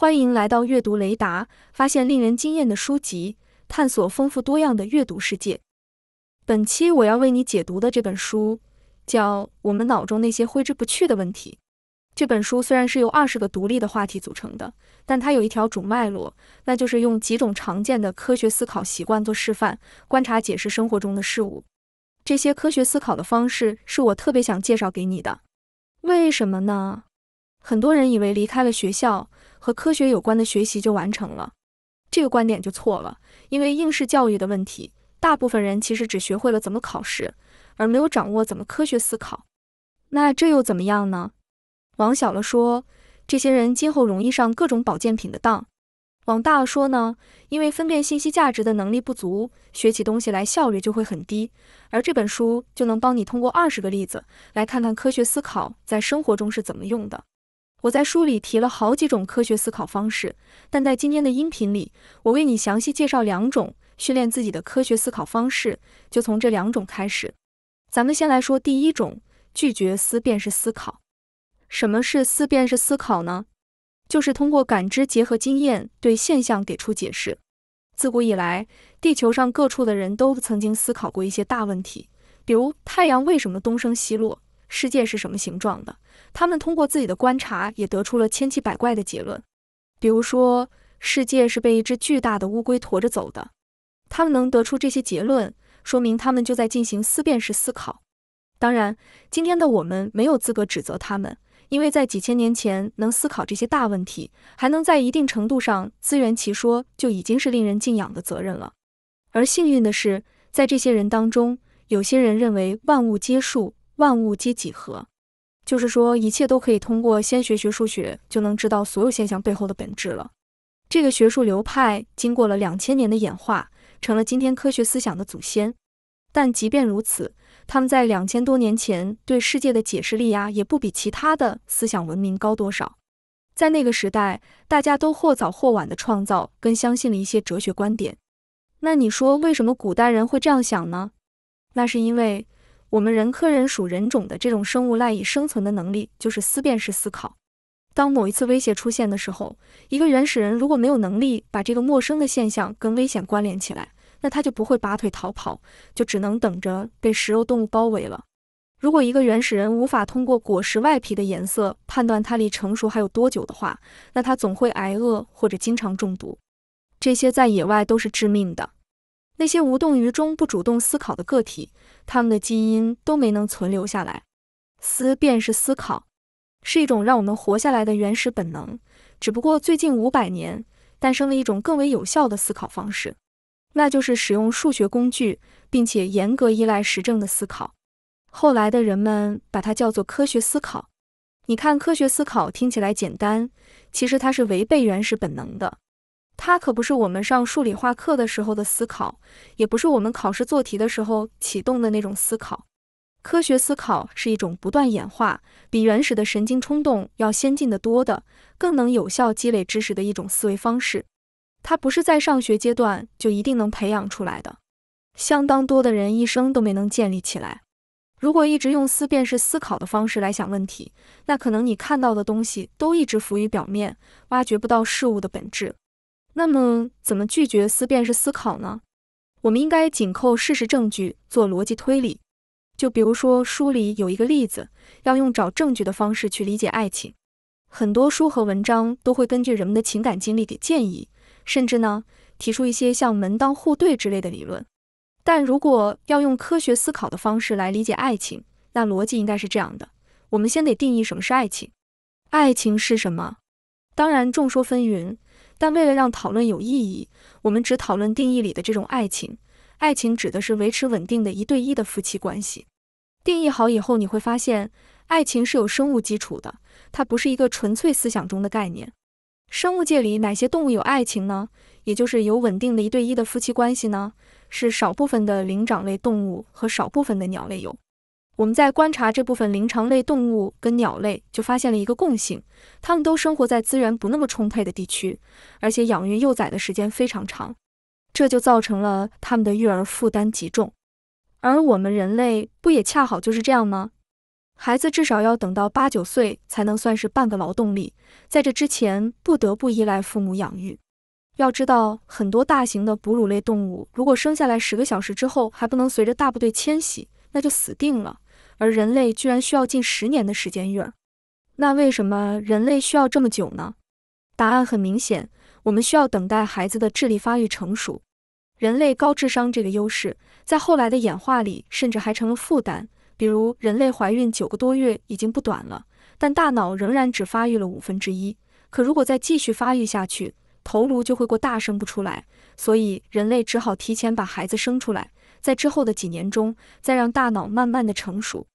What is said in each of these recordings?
欢迎来到阅读雷达，发现令人惊艳的书籍，探索丰富多样的阅读世界。本期我要为你解读的这本书叫《我们脑中那些挥之不去的问题》。这本书虽然是由二十个独立的话题组成的，但它有一条主脉络，那就是用几种常见的科学思考习惯做示范，观察解释生活中的事物。这些科学思考的方式是我特别想介绍给你的。为什么呢？很多人以为离开了学校。和科学有关的学习就完成了，这个观点就错了，因为应试教育的问题，大部分人其实只学会了怎么考试，而没有掌握怎么科学思考。那这又怎么样呢？往小了说，这些人今后容易上各种保健品的当；往大了说呢，因为分辨信息价值的能力不足，学起东西来效率就会很低。而这本书就能帮你通过二十个例子，来看看科学思考在生活中是怎么用的。我在书里提了好几种科学思考方式，但在今天的音频里，我为你详细介绍两种训练自己的科学思考方式，就从这两种开始。咱们先来说第一种，拒绝思辨式思考。什么是思辨式思考呢？就是通过感知结合经验对现象给出解释。自古以来，地球上各处的人都曾经思考过一些大问题，比如太阳为什么东升西落。世界是什么形状的？他们通过自己的观察也得出了千奇百怪的结论，比如说世界是被一只巨大的乌龟驮着走的。他们能得出这些结论，说明他们就在进行思辨式思考。当然，今天的我们没有资格指责他们，因为在几千年前能思考这些大问题，还能在一定程度上自圆其说，就已经是令人敬仰的责任了。而幸运的是，在这些人当中，有些人认为万物皆数。万物皆几何，就是说一切都可以通过先学学数学，就能知道所有现象背后的本质了。这个学术流派经过了两千年的演化，成了今天科学思想的祖先。但即便如此，他们在两千多年前对世界的解释力呀，也不比其他的思想文明高多少。在那个时代，大家都或早或晚的创造跟相信了一些哲学观点。那你说为什么古代人会这样想呢？那是因为。我们人科人属人种的这种生物赖以生存的能力就是思辨式思考。当某一次威胁出现的时候，一个原始人如果没有能力把这个陌生的现象跟危险关联起来，那他就不会拔腿逃跑，就只能等着被食肉动物包围了。如果一个原始人无法通过果实外皮的颜色判断它离成熟还有多久的话，那他总会挨饿或者经常中毒，这些在野外都是致命的。那些无动于衷、不主动思考的个体。他们的基因都没能存留下来。思便是思考，是一种让我们活下来的原始本能。只不过最近五百年，诞生了一种更为有效的思考方式，那就是使用数学工具，并且严格依赖实证的思考。后来的人们把它叫做科学思考。你看，科学思考听起来简单，其实它是违背原始本能的。它可不是我们上数理化课的时候的思考，也不是我们考试做题的时候启动的那种思考。科学思考是一种不断演化、比原始的神经冲动要先进的多的、更能有效积累知识的一种思维方式。它不是在上学阶段就一定能培养出来的，相当多的人一生都没能建立起来。如果一直用思辨式思考的方式来想问题，那可能你看到的东西都一直浮于表面，挖掘不到事物的本质。那么，怎么拒绝思辨式思考呢？我们应该紧扣事实证据做逻辑推理。就比如说书里有一个例子，要用找证据的方式去理解爱情。很多书和文章都会根据人们的情感经历给建议，甚至呢提出一些像门当户对之类的理论。但如果要用科学思考的方式来理解爱情，那逻辑应该是这样的：我们先得定义什么是爱情。爱情是什么？当然众说纷纭。但为了让讨论有意义，我们只讨论定义里的这种爱情。爱情指的是维持稳定的一对一的夫妻关系。定义好以后，你会发现，爱情是有生物基础的，它不是一个纯粹思想中的概念。生物界里哪些动物有爱情呢？也就是有稳定的一对一的夫妻关系呢？是少部分的灵长类动物和少部分的鸟类有。我们在观察这部分灵长类动物跟鸟类，就发现了一个共性，它们都生活在资源不那么充沛的地区，而且养育幼崽的时间非常长，这就造成了它们的育儿负担极重。而我们人类不也恰好就是这样吗？孩子至少要等到八九岁才能算是半个劳动力，在这之前不得不依赖父母养育。要知道，很多大型的哺乳类动物如果生下来十个小时之后还不能随着大部队迁徙，那就死定了。而人类居然需要近十年的时间育儿，那为什么人类需要这么久呢？答案很明显，我们需要等待孩子的智力发育成熟。人类高智商这个优势，在后来的演化里，甚至还成了负担。比如，人类怀孕九个多月已经不短了，但大脑仍然只发育了五分之一。可如果再继续发育下去，头颅就会过大，生不出来。所以人类只好提前把孩子生出来。在之后的几年中，再让大脑慢慢的成熟，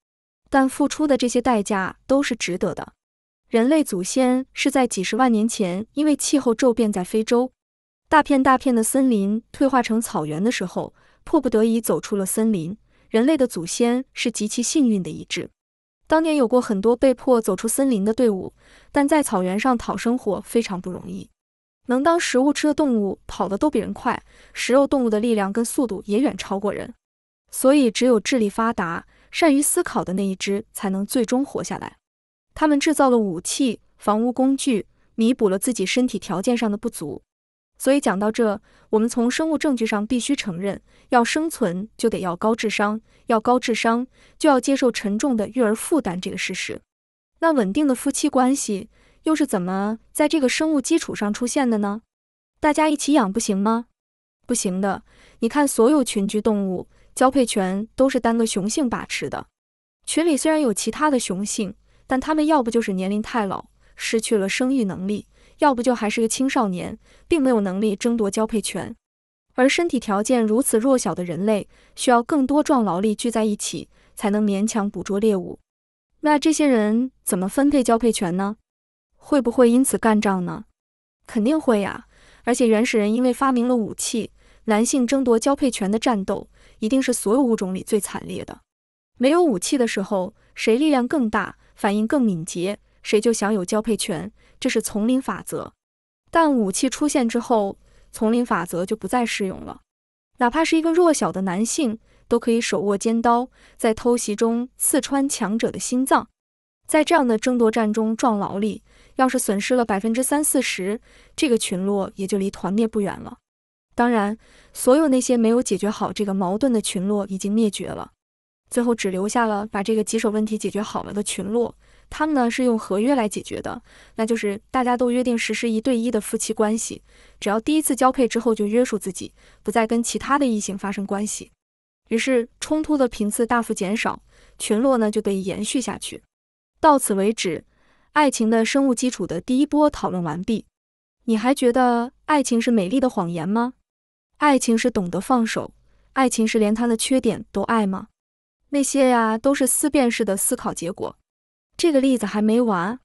但付出的这些代价都是值得的。人类祖先是在几十万年前，因为气候骤变，在非洲大片大片的森林退化成草原的时候，迫不得已走出了森林。人类的祖先是极其幸运的一支。当年有过很多被迫走出森林的队伍，但在草原上讨生活非常不容易。能当食物吃的动物跑得都比人快，食肉动物的力量跟速度也远超过人，所以只有智力发达、善于思考的那一只才能最终活下来。他们制造了武器、房屋、工具，弥补了自己身体条件上的不足。所以讲到这，我们从生物证据上必须承认，要生存就得要高智商，要高智商就要接受沉重的育儿负担这个事实。那稳定的夫妻关系。又是怎么在这个生物基础上出现的呢？大家一起养不行吗？不行的。你看，所有群居动物交配权都是单个雄性把持的。群里虽然有其他的雄性，但他们要不就是年龄太老失去了生育能力，要不就还是个青少年，并没有能力争夺交配权。而身体条件如此弱小的人类，需要更多壮劳力聚在一起才能勉强捕捉猎物。那这些人怎么分配交配权呢？会不会因此干仗呢？肯定会呀！而且原始人因为发明了武器，男性争夺交配权的战斗一定是所有物种里最惨烈的。没有武器的时候，谁力量更大，反应更敏捷，谁就享有交配权，这是丛林法则。但武器出现之后，丛林法则就不再适用了。哪怕是一个弱小的男性，都可以手握尖刀，在偷袭中刺穿强者的心脏。在这样的争夺战中，壮劳力。要是损失了百分之三四十，这个群落也就离团灭不远了。当然，所有那些没有解决好这个矛盾的群落已经灭绝了，最后只留下了把这个棘手问题解决好了的群落。他们呢是用合约来解决的，那就是大家都约定实施一对一的夫妻关系，只要第一次交配之后就约束自己，不再跟其他的异性发生关系。于是冲突的频次大幅减少，群落呢就得以延续下去。到此为止。爱情的生物基础的第一波讨论完毕。你还觉得爱情是美丽的谎言吗？爱情是懂得放手？爱情是连他的缺点都爱吗？那些呀，都是思辨式的思考结果。这个例子还没完。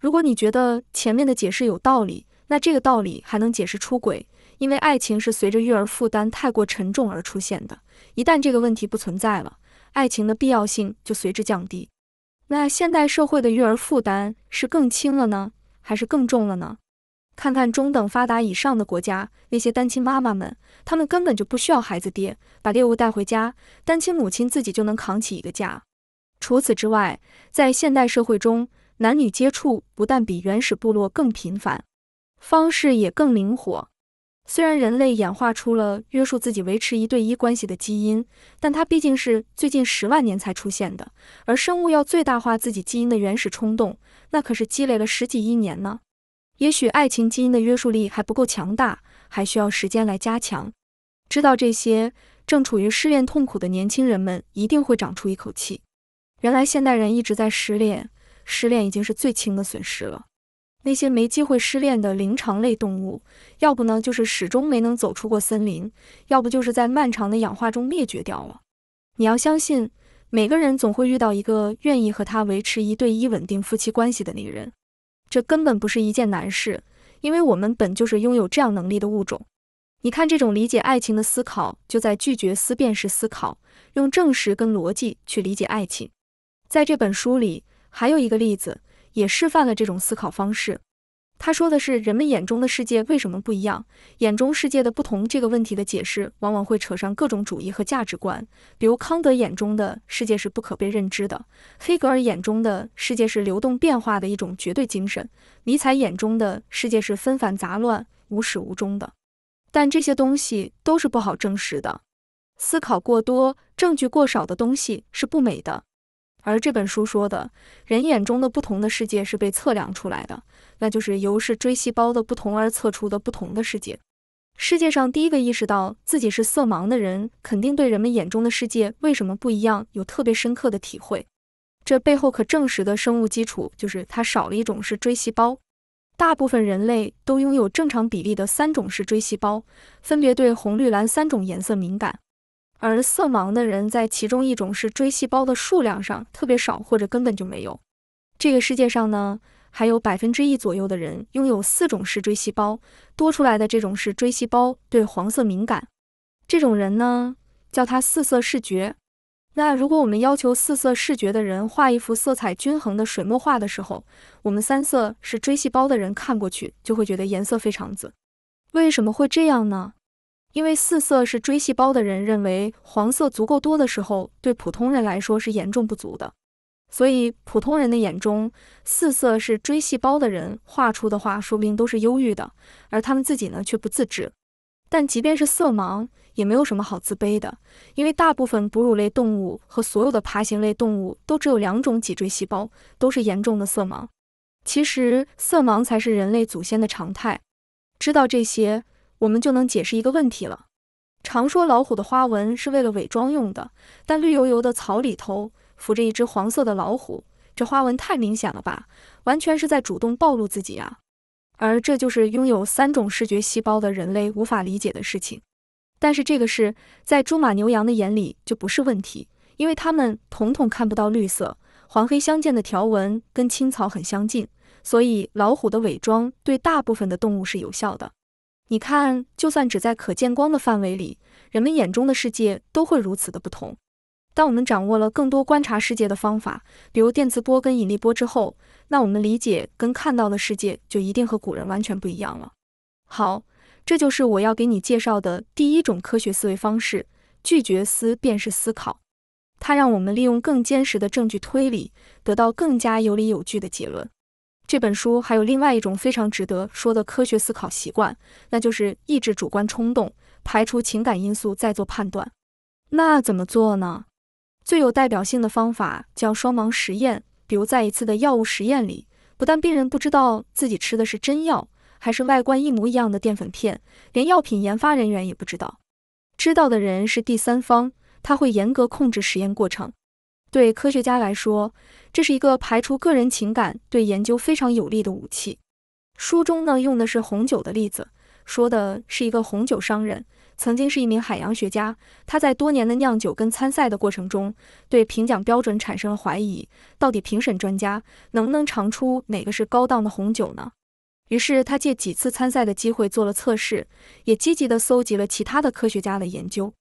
如果你觉得前面的解释有道理，那这个道理还能解释出轨，因为爱情是随着育儿负担太过沉重而出现的。一旦这个问题不存在了，爱情的必要性就随之降低。那现代社会的育儿负担是更轻了呢，还是更重了呢？看看中等发达以上的国家，那些单亲妈妈们，她们根本就不需要孩子爹把猎物带回家，单亲母亲自己就能扛起一个家。除此之外，在现代社会中，男女接触不但比原始部落更频繁，方式也更灵活。虽然人类演化出了约束自己维持一对一关系的基因，但它毕竟是最近十万年才出现的。而生物要最大化自己基因的原始冲动，那可是积累了十几亿年呢。也许爱情基因的约束力还不够强大，还需要时间来加强。知道这些，正处于失恋痛苦的年轻人们一定会长出一口气。原来现代人一直在失恋，失恋已经是最轻的损失了。那些没机会失恋的灵长类动物，要不呢就是始终没能走出过森林，要不就是在漫长的氧化中灭绝掉了。你要相信，每个人总会遇到一个愿意和他维持一对一稳定夫妻关系的那个人，这根本不是一件难事，因为我们本就是拥有这样能力的物种。你看，这种理解爱情的思考，就在拒绝思辨时思考，用证实跟逻辑去理解爱情。在这本书里，还有一个例子。也示范了这种思考方式。他说的是人们眼中的世界为什么不一样，眼中世界的不同这个问题的解释，往往会扯上各种主义和价值观。比如康德眼中的世界是不可被认知的，黑格尔眼中的世界是流动变化的一种绝对精神，尼采眼中的世界是纷繁杂乱、无始无终的。但这些东西都是不好证实的。思考过多，证据过少的东西是不美的。而这本书说的人眼中的不同的世界是被测量出来的，那就是由视锥细胞的不同而测出的不同的世界。世界上第一个意识到自己是色盲的人，肯定对人们眼中的世界为什么不一样有特别深刻的体会。这背后可证实的生物基础就是它少了一种视锥细胞。大部分人类都拥有正常比例的三种视锥细胞，分别对红、绿、蓝三种颜色敏感。而色盲的人在其中一种是锥细胞的数量上特别少，或者根本就没有。这个世界上呢，还有百分之一左右的人拥有四种视锥细胞，多出来的这种是锥细胞对黄色敏感。这种人呢，叫他四色视觉。那如果我们要求四色视觉的人画一幅色彩均衡的水墨画的时候，我们三色是锥细胞的人看过去就会觉得颜色非常紫。为什么会这样呢？因为四色是锥细胞的人认为黄色足够多的时候，对普通人来说是严重不足的，所以普通人的眼中，四色是锥细胞的人画出的画，说不定都是忧郁的，而他们自己呢却不自知。但即便是色盲，也没有什么好自卑的，因为大部分哺乳类动物和所有的爬行类动物都只有两种脊椎细胞，都是严重的色盲。其实色盲才是人类祖先的常态。知道这些。我们就能解释一个问题了。常说老虎的花纹是为了伪装用的，但绿油油的草里头浮着一只黄色的老虎，这花纹太明显了吧？完全是在主动暴露自己啊！而这就是拥有三种视觉细胞的人类无法理解的事情。但是这个事在猪、马、牛、羊的眼里就不是问题，因为它们统统看不到绿色，黄黑相间的条纹跟青草很相近，所以老虎的伪装对大部分的动物是有效的。你看，就算只在可见光的范围里，人们眼中的世界都会如此的不同。当我们掌握了更多观察世界的方法，比如电磁波跟引力波之后，那我们理解跟看到的世界就一定和古人完全不一样了。好，这就是我要给你介绍的第一种科学思维方式——拒绝思辨是思考。它让我们利用更坚实的证据推理，得到更加有理有据的结论。这本书还有另外一种非常值得说的科学思考习惯，那就是抑制主观冲动，排除情感因素再做判断。那怎么做呢？最有代表性的方法叫双盲实验。比如在一次的药物实验里，不但病人不知道自己吃的是真药还是外观一模一样的淀粉片，连药品研发人员也不知道。知道的人是第三方，他会严格控制实验过程。对科学家来说，这是一个排除个人情感对研究非常有利的武器。书中呢用的是红酒的例子，说的是一个红酒商人，曾经是一名海洋学家。他在多年的酿酒跟参赛的过程中，对评奖标准产生了怀疑。到底评审专家能不能尝出哪个是高档的红酒呢？于是他借几次参赛的机会做了测试，也积极的搜集了其他的科学家的研究。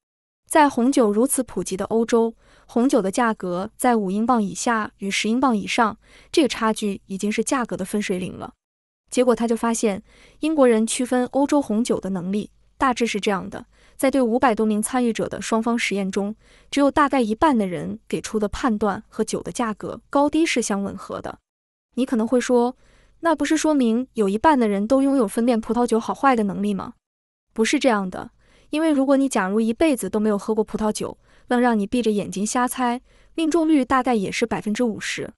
在红酒如此普及的欧洲。红酒的价格在五英镑以下与十英镑以上，这个差距已经是价格的分水岭了。结果他就发现，英国人区分欧洲红酒的能力大致是这样的：在对五百多名参与者的双方实验中，只有大概一半的人给出的判断和酒的价格高低是相吻合的。你可能会说，那不是说明有一半的人都拥有分辨葡萄酒好坏的能力吗？不是这样的，因为如果你假如一辈子都没有喝过葡萄酒，愣让你闭着眼睛瞎猜，命中率大概也是百分之五十。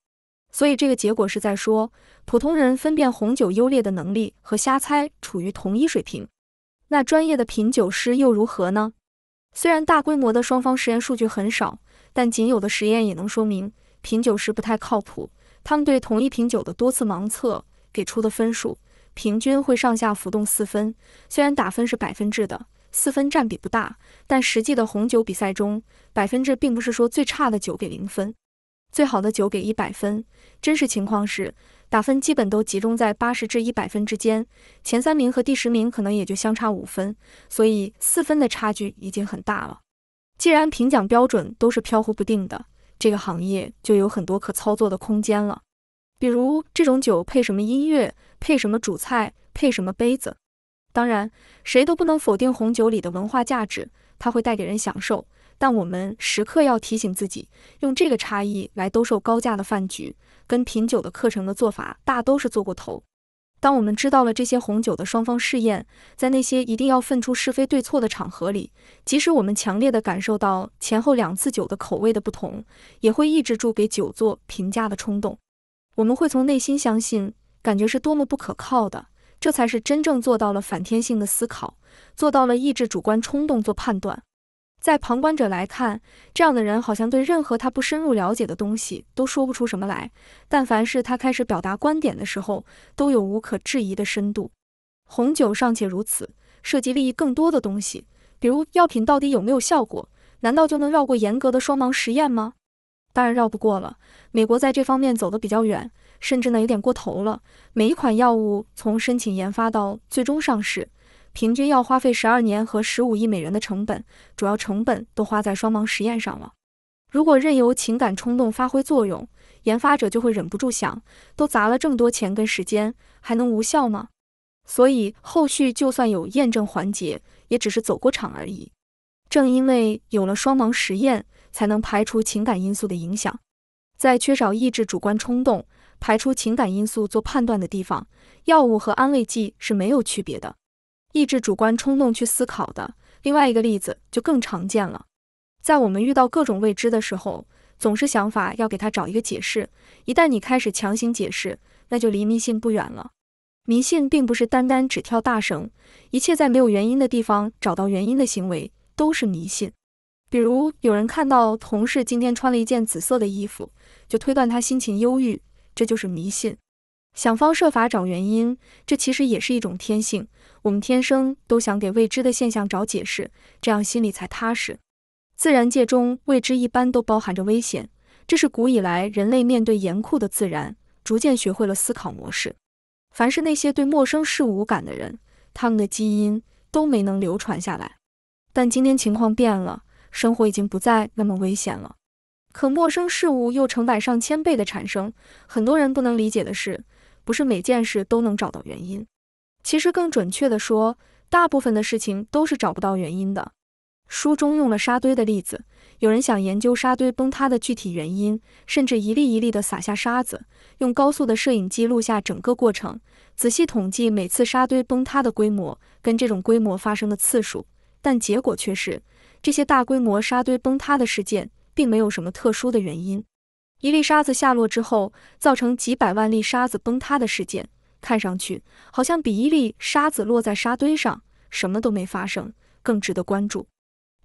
所以这个结果是在说，普通人分辨红酒优劣的能力和瞎猜处于同一水平。那专业的品酒师又如何呢？虽然大规模的双方实验数据很少，但仅有的实验也能说明，品酒师不太靠谱。他们对同一瓶酒的多次盲测给出的分数，平均会上下浮动四分。虽然打分是百分制的。四分占比不大，但实际的红酒比赛中，百分制并不是说最差的酒给零分，最好的酒给一百分。真实情况是，打分基本都集中在八十至一百分之间，前三名和第十名可能也就相差五分，所以四分的差距已经很大了。既然评奖标准都是飘忽不定的，这个行业就有很多可操作的空间了，比如这种酒配什么音乐，配什么主菜，配什么杯子。当然，谁都不能否定红酒里的文化价值，它会带给人享受。但我们时刻要提醒自己，用这个差异来兜售高价的饭局，跟品酒的课程的做法大都是做过头。当我们知道了这些红酒的双方试验，在那些一定要分出是非对错的场合里，即使我们强烈的感受到前后两次酒的口味的不同，也会抑制住给酒做评价的冲动。我们会从内心相信，感觉是多么不可靠的。这才是真正做到了反天性的思考，做到了抑制主观冲动做判断。在旁观者来看，这样的人好像对任何他不深入了解的东西都说不出什么来，但凡是他开始表达观点的时候，都有无可置疑的深度。红酒尚且如此，涉及利益更多的东西，比如药品到底有没有效果，难道就能绕过严格的双盲实验吗？当然绕不过了。美国在这方面走得比较远。甚至呢有点过头了。每一款药物从申请研发到最终上市，平均要花费十二年和十五亿美元的成本，主要成本都花在双盲实验上了。如果任由情感冲动发挥作用，研发者就会忍不住想：都砸了这么多钱跟时间，还能无效吗？所以后续就算有验证环节，也只是走过场而已。正因为有了双盲实验，才能排除情感因素的影响，在缺少抑制主观冲动。排除情感因素做判断的地方，药物和安慰剂是没有区别的，抑制主观冲动去思考的。另外一个例子就更常见了，在我们遇到各种未知的时候，总是想法要给他找一个解释。一旦你开始强行解释，那就离迷信不远了。迷信并不是单单只跳大绳，一切在没有原因的地方找到原因的行为都是迷信。比如有人看到同事今天穿了一件紫色的衣服，就推断他心情忧郁。这就是迷信，想方设法找原因，这其实也是一种天性。我们天生都想给未知的现象找解释，这样心里才踏实。自然界中未知一般都包含着危险，这是古以来人类面对严酷的自然，逐渐学会了思考模式。凡是那些对陌生事物无感的人，他们的基因都没能流传下来。但今天情况变了，生活已经不再那么危险了。可陌生事物又成百上千倍的产生，很多人不能理解的是，不是每件事都能找到原因。其实更准确的说，大部分的事情都是找不到原因的。书中用了沙堆的例子，有人想研究沙堆崩塌的具体原因，甚至一粒一粒的撒下沙子，用高速的摄影机录下整个过程，仔细统计每次沙堆崩塌的规模跟这种规模发生的次数，但结果却是这些大规模沙堆崩塌的事件。并没有什么特殊的原因，一粒沙子下落之后，造成几百万粒沙子崩塌的事件，看上去好像比一粒沙子落在沙堆上，什么都没发生更值得关注。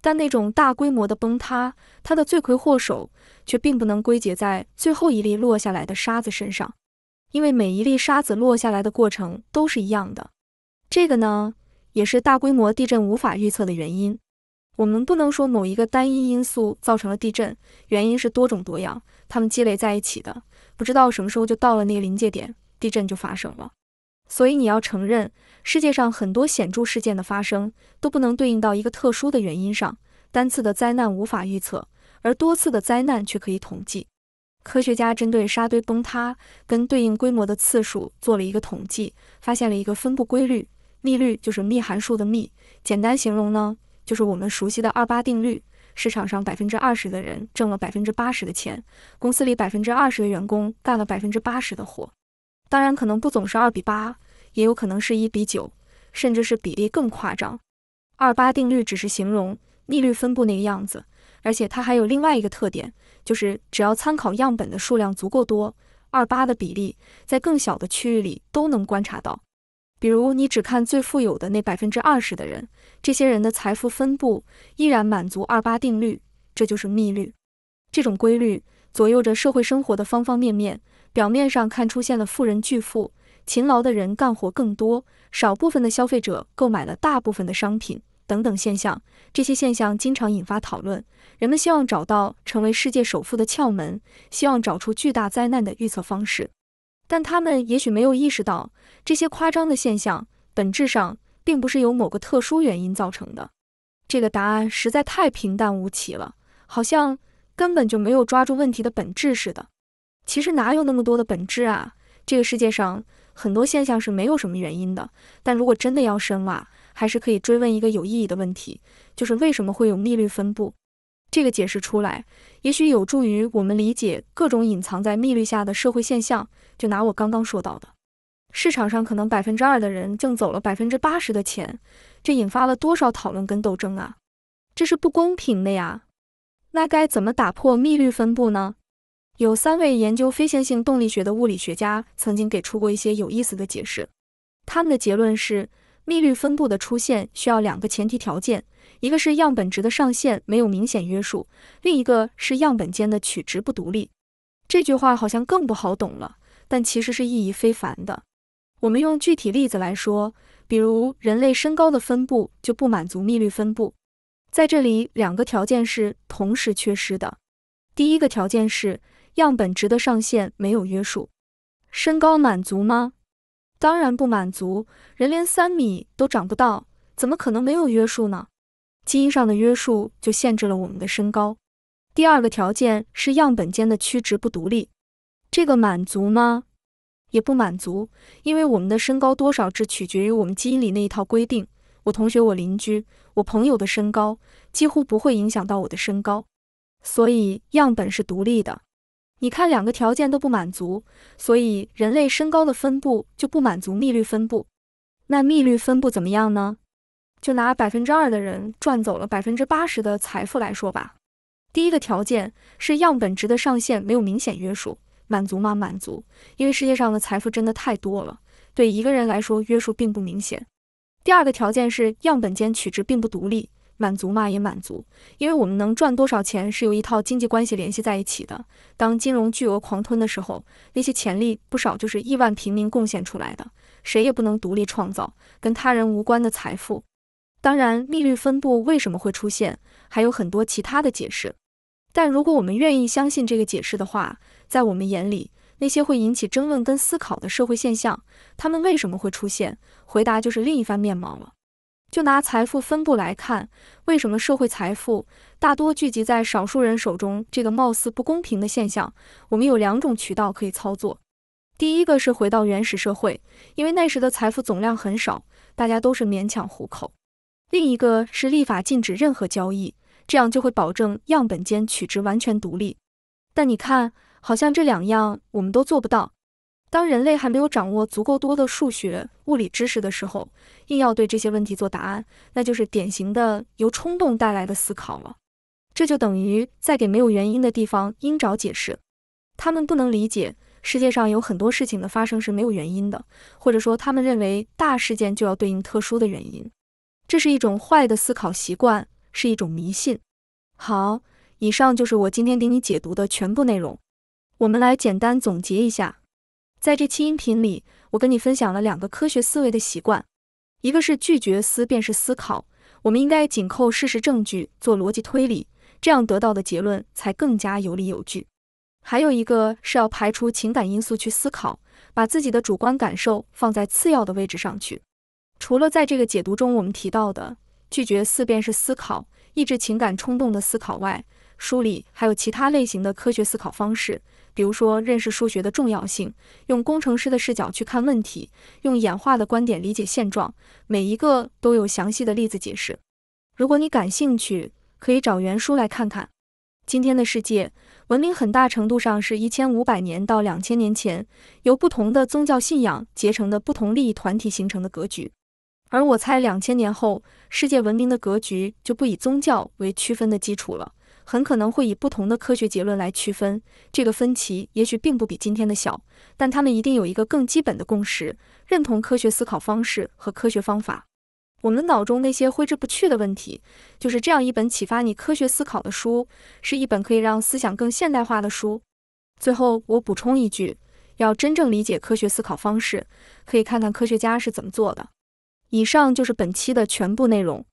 但那种大规模的崩塌，它的罪魁祸首却并不能归结在最后一粒落下来的沙子身上，因为每一粒沙子落下来的过程都是一样的。这个呢，也是大规模地震无法预测的原因。我们不能说某一个单一因素造成了地震，原因是多种多样，它们积累在一起的，不知道什么时候就到了那个临界点，地震就发生了。所以你要承认，世界上很多显著事件的发生都不能对应到一个特殊的原因上，单次的灾难无法预测，而多次的灾难却可以统计。科学家针对沙堆崩塌跟对应规模的次数做了一个统计，发现了一个分布规律，幂律就是幂函数的幂，简单形容呢。就是我们熟悉的二八定律，市场上百分之二十的人挣了百分之八十的钱，公司里百分之二十的员工干了百分之八十的活。当然，可能不总是二比八，也有可能是一比九，甚至是比例更夸张。二八定律只是形容逆率分布那个样子，而且它还有另外一个特点，就是只要参考样本的数量足够多，二八的比例在更小的区域里都能观察到。比如，你只看最富有的那百分之二十的人，这些人的财富分布依然满足二八定律，这就是幂律。这种规律左右着社会生活的方方面面。表面上看，出现了富人巨富、勤劳的人干活更多、少部分的消费者购买了大部分的商品等等现象。这些现象经常引发讨论，人们希望找到成为世界首富的窍门，希望找出巨大灾难的预测方式。但他们也许没有意识到，这些夸张的现象本质上并不是由某个特殊原因造成的。这个答案实在太平淡无奇了，好像根本就没有抓住问题的本质似的。其实哪有那么多的本质啊？这个世界上很多现象是没有什么原因的。但如果真的要深挖，还是可以追问一个有意义的问题，就是为什么会有逆律分布？这个解释出来，也许有助于我们理解各种隐藏在密律下的社会现象。就拿我刚刚说到的，市场上可能百分之二的人挣走了百分之八十的钱，这引发了多少讨论跟斗争啊！这是不公平的呀！那该怎么打破密律分布呢？有三位研究非线性动力学的物理学家曾经给出过一些有意思的解释。他们的结论是，密律分布的出现需要两个前提条件。一个是样本值的上限没有明显约束，另一个是样本间的取值不独立。这句话好像更不好懂了，但其实是意义非凡的。我们用具体例子来说，比如人类身高的分布就不满足密率分布。在这里，两个条件是同时缺失的。第一个条件是样本值的上限没有约束，身高满足吗？当然不满足，人连三米都长不到，怎么可能没有约束呢？基因上的约束就限制了我们的身高。第二个条件是样本间的区值不独立，这个满足吗？也不满足，因为我们的身高多少只取决于我们基因里那一套规定。我同学、我邻居、我朋友的身高几乎不会影响到我的身高，所以样本是独立的。你看，两个条件都不满足，所以人类身高的分布就不满足幂律分布。那幂律分布怎么样呢？就拿百分之二的人赚走了百分之八十的财富来说吧。第一个条件是样本值的上限没有明显约束，满足吗？满足，因为世界上的财富真的太多了，对一个人来说约束并不明显。第二个条件是样本间取值并不独立，满足吗？也满足，因为我们能赚多少钱是由一套经济关系联系在一起的。当金融巨额狂吞的时候，那些潜力不少就是亿万平民贡献出来的，谁也不能独立创造跟他人无关的财富。当然，利率分布为什么会出现，还有很多其他的解释。但如果我们愿意相信这个解释的话，在我们眼里，那些会引起争论跟思考的社会现象，他们为什么会出现，回答就是另一番面貌了。就拿财富分布来看，为什么社会财富大多聚集在少数人手中，这个貌似不公平的现象，我们有两种渠道可以操作。第一个是回到原始社会，因为那时的财富总量很少，大家都是勉强糊口。另一个是立法禁止任何交易，这样就会保证样本间取值完全独立。但你看，好像这两样我们都做不到。当人类还没有掌握足够多的数学、物理知识的时候，硬要对这些问题做答案，那就是典型的由冲动带来的思考了。这就等于在给没有原因的地方硬找解释。他们不能理解，世界上有很多事情的发生是没有原因的，或者说他们认为大事件就要对应特殊的原因。这是一种坏的思考习惯，是一种迷信。好，以上就是我今天给你解读的全部内容。我们来简单总结一下，在这期音频里，我跟你分享了两个科学思维的习惯，一个是拒绝思辨式思考，我们应该紧扣事实证据做逻辑推理，这样得到的结论才更加有理有据。还有一个是要排除情感因素去思考，把自己的主观感受放在次要的位置上去。除了在这个解读中我们提到的拒绝四便是思考、抑制情感冲动的思考外，书里还有其他类型的科学思考方式，比如说认识数学的重要性，用工程师的视角去看问题，用演化的观点理解现状，每一个都有详细的例子解释。如果你感兴趣，可以找原书来看看。今天的世界文明很大程度上是一千五百年到两千年前由不同的宗教信仰结成的不同利益团体形成的格局。而我猜，两千年后，世界文明的格局就不以宗教为区分的基础了，很可能会以不同的科学结论来区分。这个分歧也许并不比今天的小，但他们一定有一个更基本的共识，认同科学思考方式和科学方法。我们脑中那些挥之不去的问题，就是这样一本启发你科学思考的书，是一本可以让思想更现代化的书。最后，我补充一句：要真正理解科学思考方式，可以看看科学家是怎么做的。以上就是本期的全部内容。